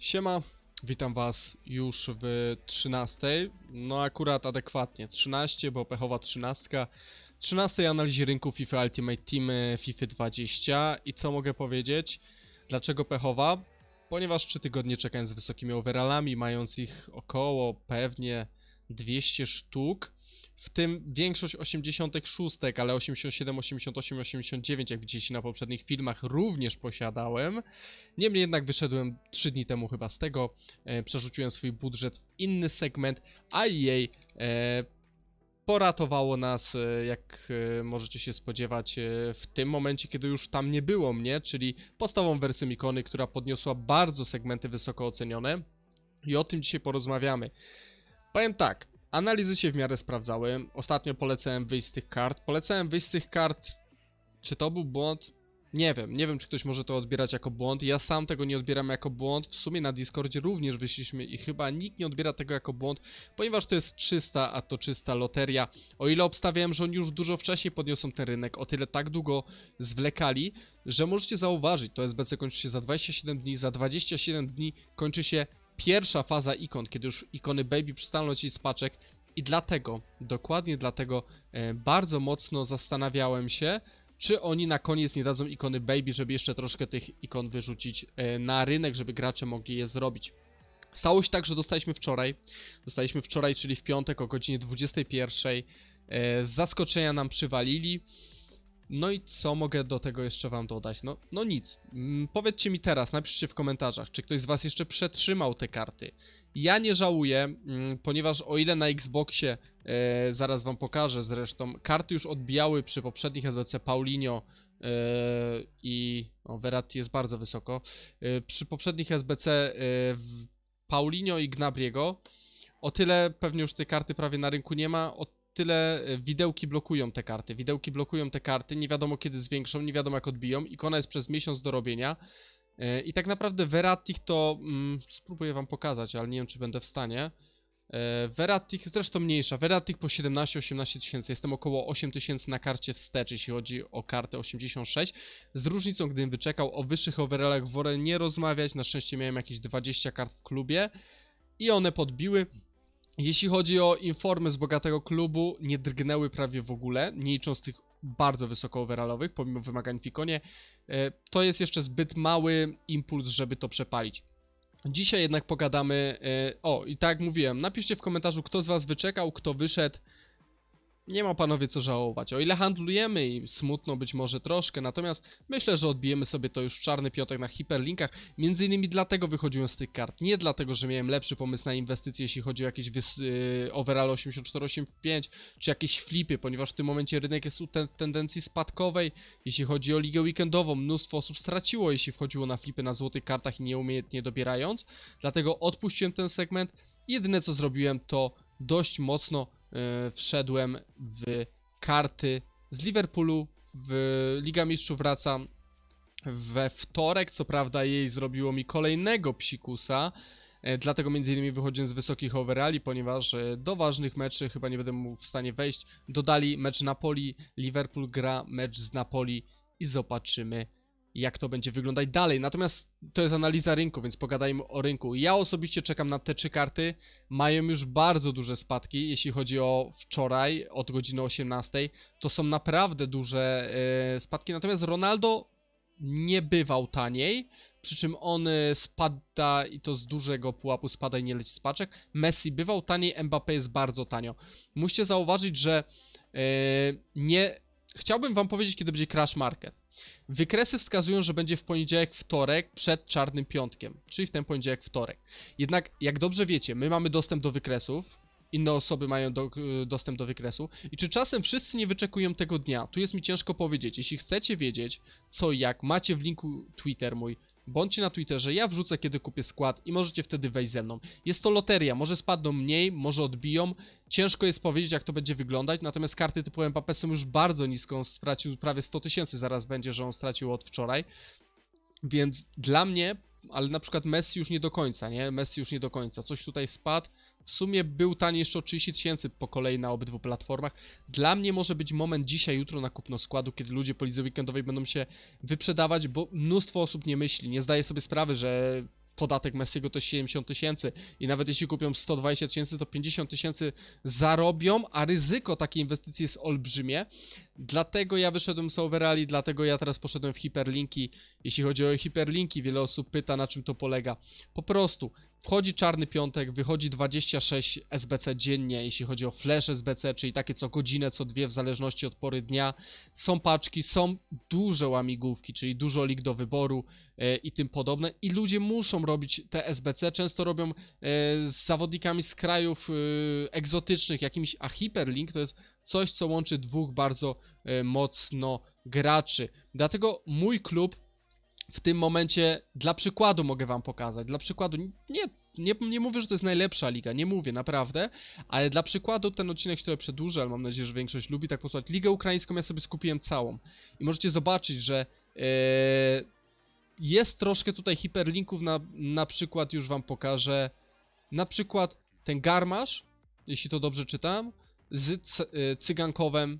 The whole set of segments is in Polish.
Siema, witam Was już w 13. No akurat adekwatnie 13, bo pechowa 13. 13 analizie rynku FIFA Ultimate Team FIFA 20 i co mogę powiedzieć? Dlaczego pechowa? Ponieważ 3 tygodnie czekając z wysokimi overallami, mając ich około pewnie 200 sztuk, w tym większość 86, ale 87, 88, 89, jak widzieliście na poprzednich filmach, również posiadałem. Niemniej jednak wyszedłem 3 dni temu chyba z tego, e, przerzuciłem swój budżet w inny segment, a jej e, poratowało nas, e, jak e, możecie się spodziewać, e, w tym momencie, kiedy już tam nie było mnie, czyli podstawową wersją ikony, która podniosła bardzo segmenty wysoko ocenione i o tym dzisiaj porozmawiamy. Powiem tak, Analizy się w miarę sprawdzały. Ostatnio polecałem wyjść z tych kart. Polecałem wyjść z tych kart. Czy to był błąd? Nie wiem, nie wiem, czy ktoś może to odbierać jako błąd. Ja sam tego nie odbieram jako błąd. W sumie na Discordzie również wyszliśmy i chyba nikt nie odbiera tego jako błąd, ponieważ to jest czysta, a to czysta loteria. O ile obstawiałem, że oni już dużo wcześniej podniosą ten rynek, o tyle tak długo zwlekali, że możecie zauważyć, to SBC kończy się za 27 dni, za 27 dni kończy się pierwsza faza ikon, kiedy już ikony Baby przestaną lecieć z paczek i dlatego, dokładnie dlatego e, bardzo mocno zastanawiałem się, czy oni na koniec nie dadzą ikony Baby, żeby jeszcze troszkę tych ikon wyrzucić e, na rynek, żeby gracze mogli je zrobić. Stało się tak, że dostaliśmy wczoraj, dostaliśmy wczoraj, czyli w piątek o godzinie 21. E, z zaskoczenia nam przywalili. No i co mogę do tego jeszcze wam dodać? No, no nic. Mm, powiedzcie mi teraz, napiszcie w komentarzach, czy ktoś z was jeszcze przetrzymał te karty. Ja nie żałuję, mm, ponieważ o ile na Xboxie, e, zaraz wam pokażę zresztą, karty już odbijały przy poprzednich SBC Paulinho e, i... O, Verat jest bardzo wysoko. E, przy poprzednich SBC e, Paulinho i Gnabriego, o tyle pewnie już te karty prawie na rynku nie ma. O tyle e, widełki blokują te karty. Widełki blokują te karty, nie wiadomo kiedy zwiększą, nie wiadomo jak odbiją. Ikona jest przez miesiąc do robienia. E, I tak naprawdę Veratich to... Mm, spróbuję wam pokazać, ale nie wiem czy będę w stanie. E, Veratich, zresztą mniejsza, Veratich po 17-18 tysięcy, jestem około 8 tysięcy na karcie wstecz, jeśli chodzi o kartę 86, z różnicą gdybym wyczekał o wyższych overallach wolę nie rozmawiać, na szczęście miałem jakieś 20 kart w klubie i one podbiły, jeśli chodzi o informy z bogatego klubu, nie drgnęły prawie w ogóle, nie licząc tych bardzo wysoko overallowych, pomimo wymagań w ikonie. E, to jest jeszcze zbyt mały impuls, żeby to przepalić. Dzisiaj jednak pogadamy. E, o, i tak jak mówiłem, napiszcie w komentarzu, kto z Was wyczekał, kto wyszedł, nie ma panowie co żałować. O ile handlujemy i smutno być może troszkę, natomiast myślę, że odbijemy sobie to już w czarny piotek na hiperlinkach. Między innymi dlatego wychodziłem z tych kart. Nie dlatego, że miałem lepszy pomysł na inwestycje, jeśli chodzi o jakieś yy, overall 8485 czy jakieś flipy, ponieważ w tym momencie rynek jest u ten tendencji spadkowej. Jeśli chodzi o ligę weekendową, mnóstwo osób straciło, jeśli wchodziło na flipy na złotych kartach i nieumiejętnie dobierając. Dlatego odpuściłem ten segment. Jedyne co zrobiłem to dość mocno E, wszedłem w karty z Liverpoolu. W Liga Mistrzów wracam we wtorek. Co prawda jej zrobiło mi kolejnego psikusa. E, dlatego między innymi wychodzę z wysokich overali, ponieważ e, do ważnych meczy chyba nie będę mógł w stanie wejść. Dodali mecz Napoli, Liverpool gra mecz z Napoli i zobaczymy jak to będzie wyglądać dalej. Natomiast to jest analiza rynku, więc pogadajmy o rynku. Ja osobiście czekam na te trzy karty. Mają już bardzo duże spadki, jeśli chodzi o wczoraj od godziny 18. To są naprawdę duże yy, spadki. Natomiast Ronaldo nie bywał taniej, przy czym on e, spada i to z dużego pułapu spada i nie leci z paczek. Messi bywał taniej, Mbappé jest bardzo tanio. Musicie zauważyć, że yy, nie chciałbym wam powiedzieć, kiedy będzie crash market. Wykresy wskazują, że będzie w poniedziałek, wtorek przed czarnym piątkiem, czyli w ten poniedziałek, wtorek. Jednak, jak dobrze wiecie, my mamy dostęp do wykresów, inne osoby mają do, y, dostęp do wykresu i czy czasem wszyscy nie wyczekują tego dnia? Tu jest mi ciężko powiedzieć. Jeśli chcecie wiedzieć co i jak, macie w linku Twitter mój, bądźcie na Twitterze, ja wrzucę kiedy kupię skład i możecie wtedy wejść ze mną. Jest to loteria, może spadną mniej, może odbiją, ciężko jest powiedzieć jak to będzie wyglądać, natomiast karty typu Mbappé są już bardzo niską. on stracił prawie 100 tysięcy, zaraz będzie, że on stracił od wczoraj. Więc dla mnie ale na przykład Messi już nie do końca, nie? Messi już nie do końca. Coś tutaj spadł. W sumie był taniej jeszcze o 30 tysięcy po kolei na obydwu platformach. Dla mnie może być moment dzisiaj, jutro na kupno składu, kiedy ludzie po lidze weekendowej będą się wyprzedawać, bo mnóstwo osób nie myśli, nie zdaje sobie sprawy, że podatek Messiego to 70 tysięcy i nawet jeśli kupią 120 tysięcy, to 50 tysięcy zarobią, a ryzyko takiej inwestycji jest olbrzymie. Dlatego ja wyszedłem z overalli, dlatego ja teraz poszedłem w hiperlinki. Jeśli chodzi o hiperlinki, wiele osób pyta na czym to polega. Po prostu wchodzi czarny piątek, wychodzi 26 SBC dziennie, jeśli chodzi o flash SBC, czyli takie co godzinę, co dwie, w zależności od pory dnia. Są paczki, są duże łamigłówki, czyli dużo lig do wyboru e, i tym podobne. I ludzie muszą robić te SBC, często robią e, z zawodnikami z krajów e, egzotycznych, jakimiś, a hiperlink to jest coś, co łączy dwóch bardzo e, mocno graczy. Dlatego mój klub w tym momencie, dla przykładu mogę wam pokazać, dla przykładu, nie, nie, nie mówię, że to jest najlepsza liga, nie mówię, naprawdę, ale dla przykładu ten odcinek, który przedłużę, ale mam nadzieję, że większość lubi tak posłuchać, ligę ukraińską ja sobie skupiłem całą i możecie zobaczyć, że e, jest troszkę tutaj hiperlinków, na, na przykład już wam pokażę, na przykład ten garmasz, jeśli to dobrze czytam, z y, cygankowem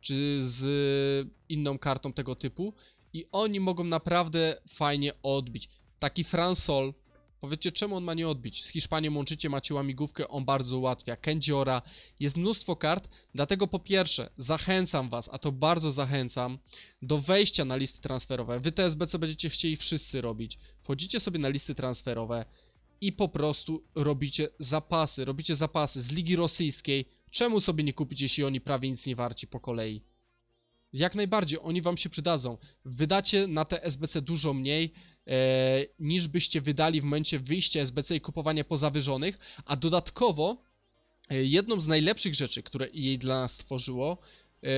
czy z inną kartą tego typu i oni mogą naprawdę fajnie odbić. Taki Fransol, powiedzcie czemu on ma nie odbić? Z Hiszpanią łączycie, macie łamigłówkę, on bardzo ułatwia. Kędziora, jest mnóstwo kart, dlatego po pierwsze zachęcam was, a to bardzo zachęcam, do wejścia na listy transferowe. Wy TSBC będziecie chcieli wszyscy robić. Wchodzicie sobie na listy transferowe, i po prostu robicie zapasy. Robicie zapasy z Ligi Rosyjskiej, Czemu sobie nie kupić, jeśli oni prawie nic nie warci po kolei? Jak najbardziej, oni wam się przydadzą. Wydacie na te SBC dużo mniej e, niż byście wydali w momencie wyjścia SBC i kupowania pozawyżonych, a dodatkowo e, jedną z najlepszych rzeczy, które jej dla nas stworzyło, Y,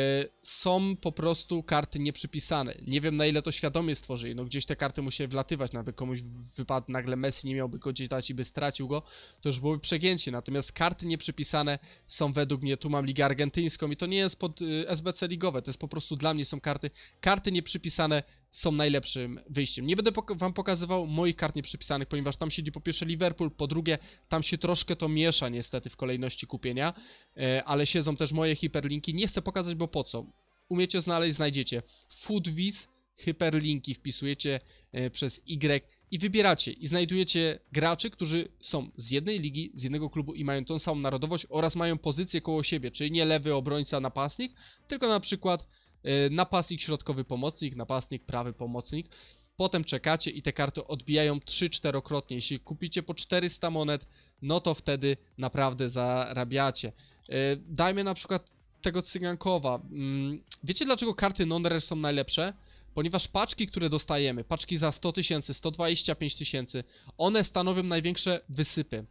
są po prostu karty nieprzypisane. Nie wiem na ile to świadomie stworzyli, no gdzieś te karty musiały wlatywać, nawet komuś wypadł nagle Messi, nie miałby go gdzieś dać i by stracił go, to już byłoby przegięcie. Natomiast karty nieprzypisane są według mnie, tu mam Ligę Argentyńską i to nie jest pod y, SBC ligowe, to jest po prostu dla mnie są karty, karty nieprzypisane są najlepszym wyjściem. Nie będę wam pokazywał moich kart nieprzypisanych, ponieważ tam siedzi po pierwsze Liverpool, po drugie tam się troszkę to miesza niestety w kolejności kupienia, y, ale siedzą też moje hiperlinki. Nie chcę pokazać bo po co? Umiecie znaleźć, znajdziecie. Foodwiz, hyperlinki wpisujecie e, przez Y i wybieracie i znajdujecie graczy, którzy są z jednej ligi, z jednego klubu i mają tą samą narodowość oraz mają pozycję koło siebie, czyli nie lewy obrońca, napastnik, tylko na przykład e, napastnik, środkowy pomocnik, napastnik, prawy pomocnik. Potem czekacie i te karty odbijają 3-4-krotnie. Jeśli kupicie po 400 monet, no to wtedy naprawdę zarabiacie. E, dajmy na przykład tego cygankowa. Mm, wiecie dlaczego karty non-rare są najlepsze? Ponieważ paczki, które dostajemy, paczki za 100 tysięcy, 125 tysięcy, one stanowią największe wysypy.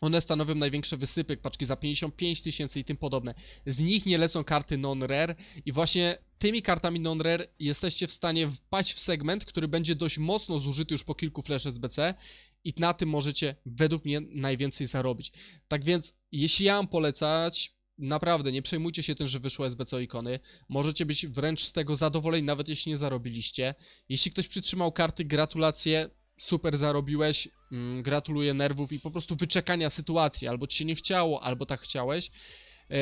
One stanowią największe wysypy, paczki za 55 tysięcy i tym podobne. Z nich nie lecą karty non-rare i właśnie tymi kartami non-rare jesteście w stanie wpaść w segment, który będzie dość mocno zużyty już po kilku flash SBC i na tym możecie według mnie najwięcej zarobić. Tak więc jeśli ja mam polecać, naprawdę nie przejmujcie się tym, że wyszło SBC ikony. Możecie być wręcz z tego zadowoleni, nawet jeśli nie zarobiliście. Jeśli ktoś przytrzymał karty, gratulacje, super zarobiłeś, mm, gratuluję nerwów i po prostu wyczekania sytuacji, albo ci się nie chciało, albo tak chciałeś. E,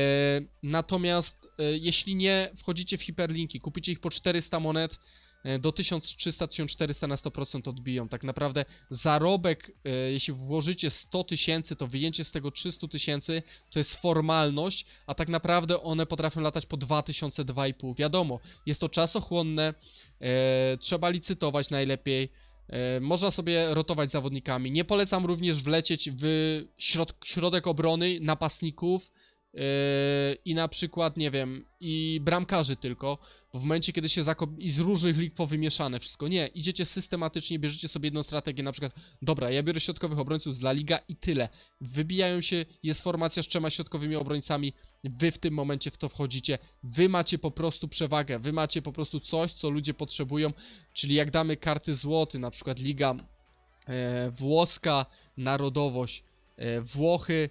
natomiast e, jeśli nie, wchodzicie w hiperlinki, kupicie ich po 400 monet, E, do 1300-1400 na 100% odbiją. Tak naprawdę zarobek, e, jeśli włożycie 100 tysięcy, to wyjęcie z tego 300 tysięcy to jest formalność, a tak naprawdę one potrafią latać po 2000, 2,5. Wiadomo, jest to czasochłonne, e, trzeba licytować najlepiej, można sobie rotować zawodnikami. Nie polecam również wlecieć w środ środek obrony napastników, Yy, i na przykład, nie wiem, i bramkarzy tylko, bo w momencie, kiedy się zakop... i z różnych lig powymieszane wszystko, nie, idziecie systematycznie, bierzecie sobie jedną strategię, na przykład, dobra, ja biorę środkowych obrońców z La Liga i tyle, wybijają się, jest formacja z trzema środkowymi obrońcami, wy w tym momencie w to wchodzicie, wy macie po prostu przewagę, wy macie po prostu coś, co ludzie potrzebują, czyli jak damy karty złoty, na przykład Liga e, Włoska, Narodowość, e, Włochy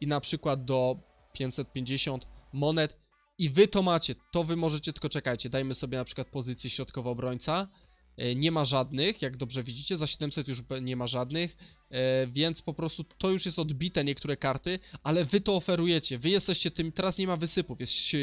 i na przykład do 550 monet i wy to macie, to wy możecie, tylko czekajcie, dajmy sobie na przykład pozycję środkowo obrońca, e, nie ma żadnych, jak dobrze widzicie, za 700 już nie ma żadnych, e, więc po prostu to już jest odbite niektóre karty, ale wy to oferujecie, wy jesteście tym, teraz nie ma wysypów, jest e,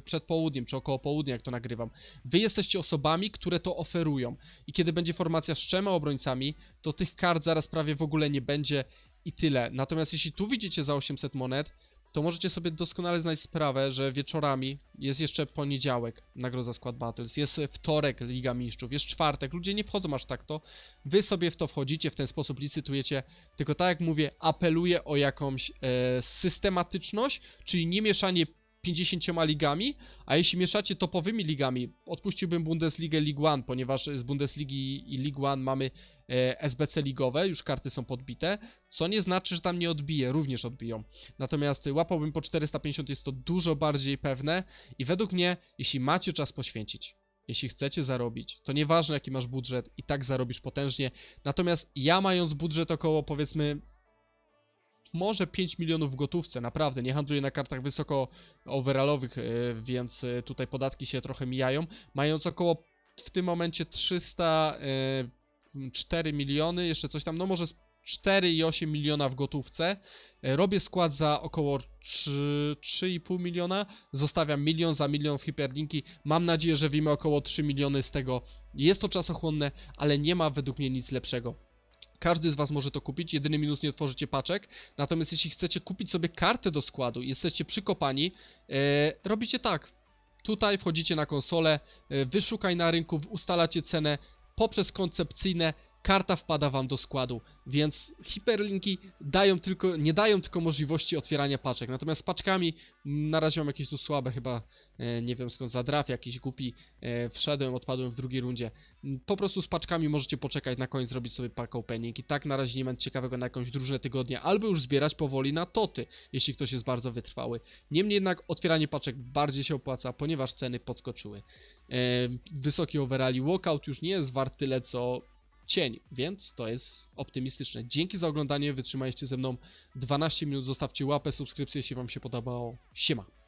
przed południem, czy około południa, jak to nagrywam, wy jesteście osobami, które to oferują i kiedy będzie formacja z trzema obrońcami, to tych kart zaraz prawie w ogóle nie będzie i tyle, natomiast jeśli tu widzicie za 800 monet, to możecie sobie doskonale znać sprawę, że wieczorami jest jeszcze poniedziałek nagroda Squad Battles, jest wtorek Liga Mistrzów, jest czwartek, ludzie nie wchodzą aż tak to, wy sobie w to wchodzicie, w ten sposób licytujecie, tylko tak jak mówię, apeluję o jakąś e, systematyczność, czyli nie mieszanie 50 ligami, a jeśli mieszacie topowymi ligami, odpuściłbym Bundesligę League One, ponieważ z Bundesligi i League One mamy e, SBC ligowe, już karty są podbite, co nie znaczy, że tam nie odbije, również odbiją. Natomiast łapałbym po 450, jest to dużo bardziej pewne i według mnie, jeśli macie czas poświęcić, jeśli chcecie zarobić, to nieważne jaki masz budżet, i tak zarobisz potężnie. Natomiast ja mając budżet około powiedzmy może 5 milionów w gotówce, naprawdę, nie handluję na kartach wysoko overallowych, e, więc e, tutaj podatki się trochę mijają, mając około w tym momencie 304 e, miliony, jeszcze coś tam, no może 4,8 miliona w gotówce. Robię skład za około 3,5 miliona. Zostawiam milion za milion w hiperlinki. Mam nadzieję, że wimy około 3 miliony z tego. Jest to czasochłonne, ale nie ma według mnie nic lepszego. Każdy z Was może to kupić, jedyny minus nie otworzycie paczek. Natomiast jeśli chcecie kupić sobie kartę do składu i jesteście przykopani, e, robicie tak. Tutaj wchodzicie na konsolę, e, wyszukaj na rynku, ustalacie cenę poprzez koncepcyjne karta wpada wam do składu, więc hiperlinki dają tylko, nie dają tylko możliwości otwierania paczek, natomiast z paczkami mm, na razie mam jakieś tu słabe chyba, e, nie wiem skąd zadraf jakiś głupi, e, wszedłem, odpadłem w drugiej rundzie. Mm, po prostu z paczkami możecie poczekać na koniec, zrobić sobie pack opening i tak na razie nie ma ciekawego na jakąś drużynę tygodnia, albo już zbierać powoli na toty, jeśli ktoś jest bardzo wytrwały. Niemniej jednak otwieranie paczek bardziej się opłaca, ponieważ ceny podskoczyły. E, wysoki overali walkout już nie jest wart tyle, co cień, więc to jest optymistyczne. Dzięki za oglądanie, wytrzymaliście ze mną 12 minut, zostawcie łapę, subskrypcję, jeśli wam się podobało. Siema!